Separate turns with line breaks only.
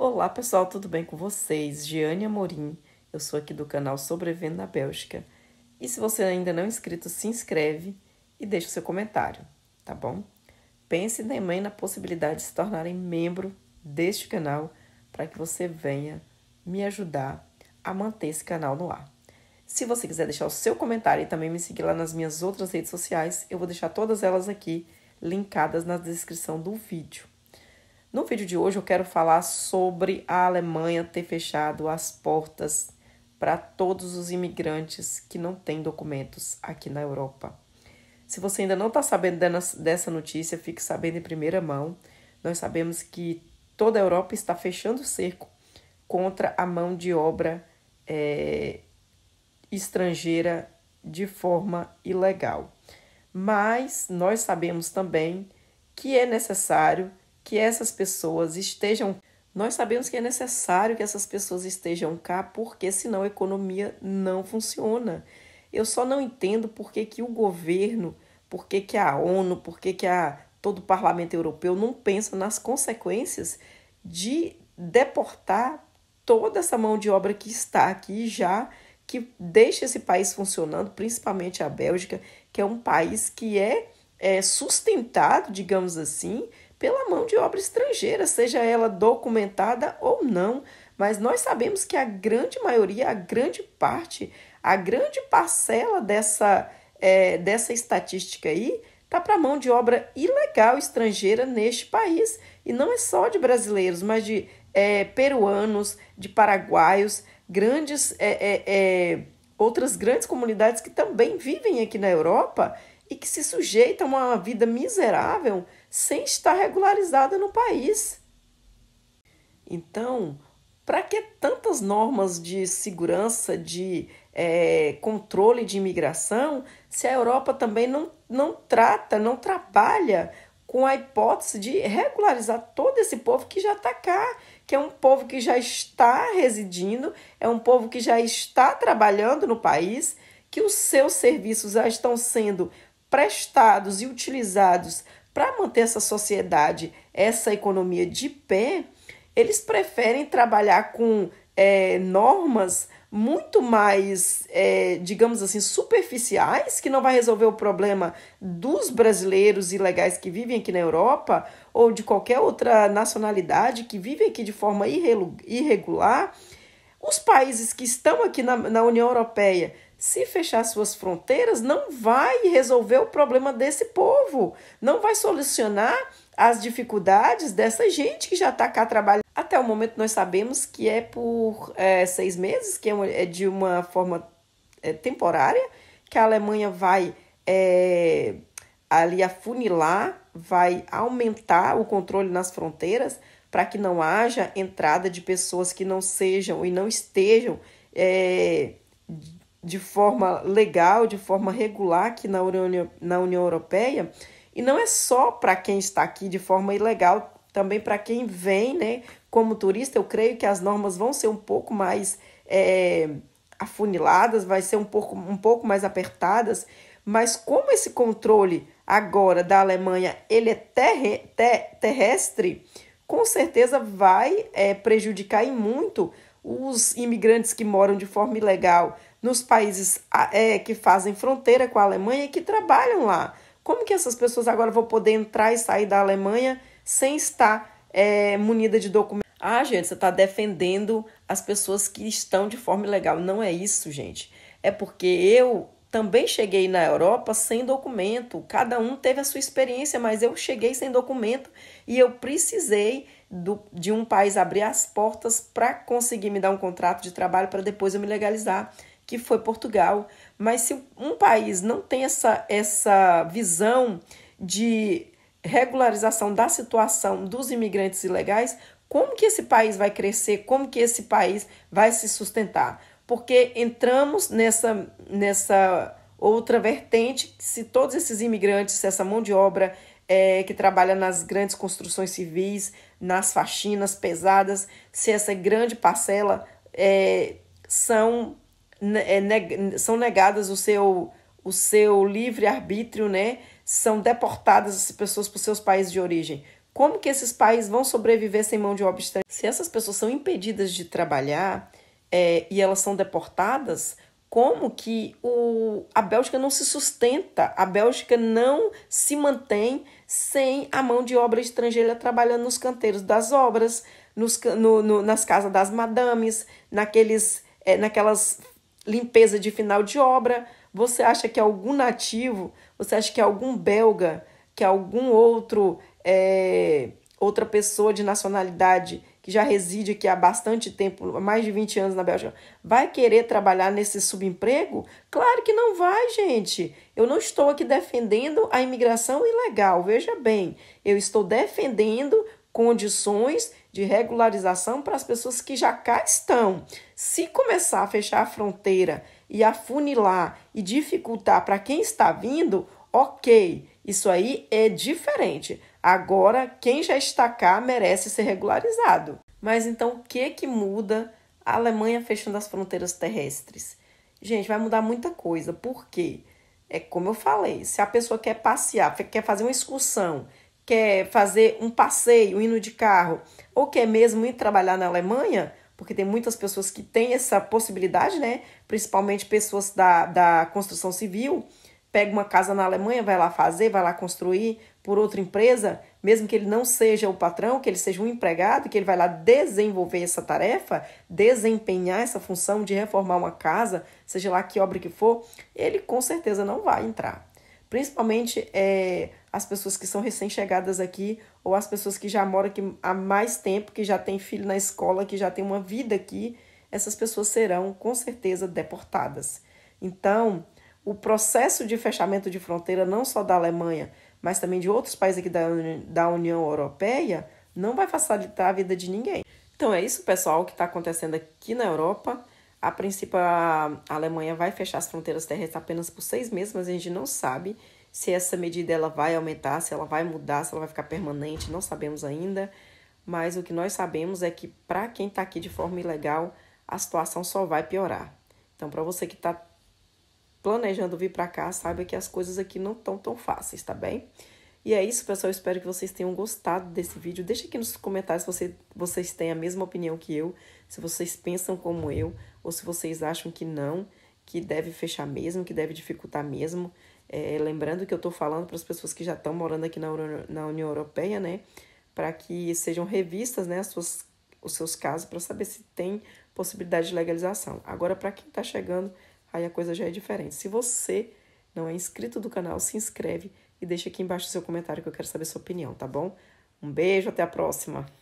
Olá pessoal, tudo bem com vocês? Giane Amorim, eu sou aqui do canal Sobrevivendo na Bélgica. E se você ainda não é inscrito, se inscreve e deixa o seu comentário, tá bom? Pense também na possibilidade de se tornarem membro deste canal para que você venha me ajudar a manter esse canal no ar. Se você quiser deixar o seu comentário e também me seguir lá nas minhas outras redes sociais, eu vou deixar todas elas aqui linkadas na descrição do vídeo. No vídeo de hoje eu quero falar sobre a Alemanha ter fechado as portas para todos os imigrantes que não têm documentos aqui na Europa. Se você ainda não está sabendo dessa notícia, fique sabendo em primeira mão. Nós sabemos que toda a Europa está fechando o cerco contra a mão de obra é, estrangeira de forma ilegal. Mas nós sabemos também que é necessário que essas pessoas estejam. Nós sabemos que é necessário que essas pessoas estejam cá, porque senão a economia não funciona. Eu só não entendo por que, que o governo, por que, que a ONU, por que, que a, todo o parlamento europeu não pensa nas consequências de deportar toda essa mão de obra que está aqui já, que deixa esse país funcionando, principalmente a Bélgica, que é um país que é, é sustentado, digamos assim, pela mão de obra estrangeira, seja ela documentada ou não, mas nós sabemos que a grande maioria, a grande parte, a grande parcela dessa, é, dessa estatística aí está para mão de obra ilegal estrangeira neste país. E não é só de brasileiros, mas de é, peruanos, de paraguaios, grandes é, é, é outras grandes comunidades que também vivem aqui na Europa e que se sujeitam a uma vida miserável sem estar regularizada no país. Então, para que tantas normas de segurança, de é, controle de imigração, se a Europa também não, não trata, não trabalha com a hipótese de regularizar todo esse povo que já está cá, que é um povo que já está residindo, é um povo que já está trabalhando no país, que os seus serviços já estão sendo prestados e utilizados para manter essa sociedade, essa economia de pé, eles preferem trabalhar com é, normas muito mais, é, digamos assim, superficiais, que não vai resolver o problema dos brasileiros ilegais que vivem aqui na Europa ou de qualquer outra nacionalidade que vive aqui de forma irregular. Os países que estão aqui na, na União Europeia se fechar suas fronteiras, não vai resolver o problema desse povo, não vai solucionar as dificuldades dessa gente que já está cá trabalhando. Até o momento nós sabemos que é por é, seis meses, que é, é, de uma forma é, temporária, que a Alemanha vai é, ali afunilar, vai aumentar o controle nas fronteiras para que não haja entrada de pessoas que não sejam e não estejam é, de forma legal, de forma regular aqui na União, na União Europeia, e não é só para quem está aqui de forma ilegal, também para quem vem né, como turista. Eu creio que as normas vão ser um pouco mais é, afuniladas, vai ser um pouco, um pouco mais apertadas, mas como esse controle agora da Alemanha ele é terre, ter, terrestre, com certeza vai é, prejudicar e muito os imigrantes que moram de forma ilegal nos países ah, é, que fazem fronteira com a Alemanha e que trabalham lá. Como que essas pessoas agora vão poder entrar e sair da Alemanha sem estar é, munida de documentos? Ah, gente, você está defendendo as pessoas que estão de forma ilegal. Não é isso, gente. É porque eu também cheguei na Europa sem documento. Cada um teve a sua experiência, mas eu cheguei sem documento e eu precisei do, de um país abrir as portas para conseguir me dar um contrato de trabalho para depois eu me legalizar, que foi Portugal. Mas se um país não tem essa, essa visão de regularização da situação dos imigrantes ilegais, como que esse país vai crescer? Como que esse país vai se sustentar? Porque entramos nessa, nessa outra vertente, se todos esses imigrantes, se essa mão de obra é, que trabalha nas grandes construções civis, nas faxinas pesadas, se essa grande parcela é, são, é, neg são negadas o seu, o seu livre-arbítrio, né? são deportadas essas pessoas para os seus países de origem. Como que esses países vão sobreviver sem mão de obra estrangeira? Se essas pessoas são impedidas de trabalhar é, e elas são deportadas, como que o, a Bélgica não se sustenta, a Bélgica não se mantém sem a mão de obra estrangeira trabalhando nos canteiros das obras, nos, no, no, nas casas das madames, naqueles, é, naquelas limpezas de final de obra. Você acha que algum nativo, você acha que algum belga, que algum outro, é, outra pessoa de nacionalidade que já reside aqui há bastante tempo, mais de 20 anos na Bélgica, vai querer trabalhar nesse subemprego? Claro que não vai, gente. Eu não estou aqui defendendo a imigração ilegal, veja bem. Eu estou defendendo condições de regularização para as pessoas que já cá estão. Se começar a fechar a fronteira e afunilar e dificultar para quem está vindo, ok, isso aí é diferente. Agora, quem já está cá merece ser regularizado. Mas então, o que que muda a Alemanha fechando as fronteiras terrestres? Gente, vai mudar muita coisa. Por quê? É como eu falei, se a pessoa quer passear, quer fazer uma excursão, quer fazer um passeio hino de carro, ou quer mesmo ir trabalhar na Alemanha, porque tem muitas pessoas que têm essa possibilidade, né? Principalmente pessoas da, da construção civil, pega uma casa na Alemanha, vai lá fazer, vai lá construir, por outra empresa, mesmo que ele não seja o patrão, que ele seja um empregado, que ele vai lá desenvolver essa tarefa, desempenhar essa função de reformar uma casa, seja lá que obra que for, ele com certeza não vai entrar. Principalmente é, as pessoas que são recém-chegadas aqui ou as pessoas que já moram aqui há mais tempo, que já têm filho na escola, que já têm uma vida aqui, essas pessoas serão com certeza deportadas. Então, o processo de fechamento de fronteira não só da Alemanha, mas também de outros países aqui da, da União Europeia, não vai facilitar a vida de ninguém. Então é isso, pessoal, que está acontecendo aqui na Europa. A princípio, a Alemanha vai fechar as fronteiras terrestres apenas por seis meses, mas a gente não sabe se essa medida ela vai aumentar, se ela vai mudar, se ela vai ficar permanente, não sabemos ainda. Mas o que nós sabemos é que para quem está aqui de forma ilegal, a situação só vai piorar. Então, para você que está planejando vir para cá, saiba que as coisas aqui não estão tão fáceis, tá bem? E é isso, pessoal. Eu espero que vocês tenham gostado desse vídeo. Deixa aqui nos comentários se você, vocês têm a mesma opinião que eu, se vocês pensam como eu, ou se vocês acham que não, que deve fechar mesmo, que deve dificultar mesmo. É, lembrando que eu estou falando para as pessoas que já estão morando aqui na, na União Europeia, né? Para que sejam revistas né, as suas, os seus casos para saber se tem possibilidade de legalização. Agora, para quem está chegando aí a coisa já é diferente. Se você não é inscrito do canal, se inscreve e deixa aqui embaixo seu comentário que eu quero saber sua opinião, tá bom? Um beijo, até a próxima!